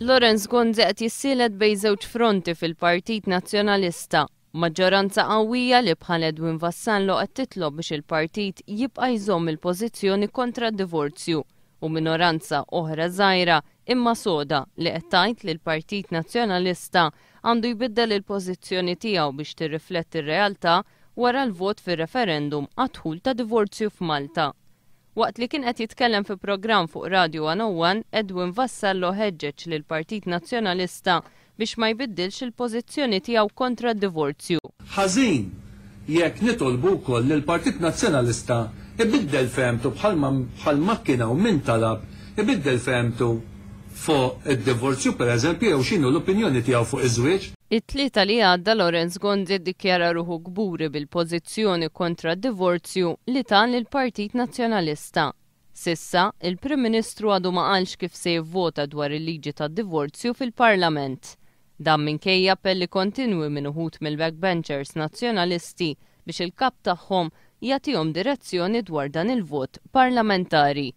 Lorenz Gonze qed jissielet bej żewġ fronti fil-Partit Nazzjonalista. Maġġoranza qawwija li bħal Edwin Vassallo qed titlob biex il-partit jibqa' jżomm il-pożizzjoni kontra d-divorzju u minoranza oħra żgħira imma soda li qed tgħid li l-Partit Nazzjonalista għandu jbiddel il-pożizzjoni tiegħu biex tirrifletti r-realtà wara l-vot fir-referendum għadħul ta' divorzju f'Malta. Waqt li kien qed jitkellem fi programm fuq Radio 101, Edwin Vassallo ħeġġeġ lil Partit Nazzjonalista biex ma jbiddilx il-pożizzjoni tiegħu kontra d-divorzju. Ħażin jekk nitolbu wkoll lil Partit Nazzjonalista ibiddel femtu bħalma bħalma kiena u min talab ibiddel femtu fuq id-divorzju pereżempju jew x'inhu l-opinjoni tiegħu fuq iż-żwieġ It-tlieta li għadda Lorenz Gondi ddikjara ruħu gburi bil-pożizzjoni kontra d divorzju li tan il partit Nazzjonalista. Sissa, il-Prim Ministru għadu ma qalx kif se jivvota dwar il-liġi tad divorzju fil-Parlament. Dan minkejja appelli kontinwi minn uħut mill-backbenchers nazzjonalisti biex il-kap tagħhom jagħtihom direzzjoni dwar dan il-vot parlamentari.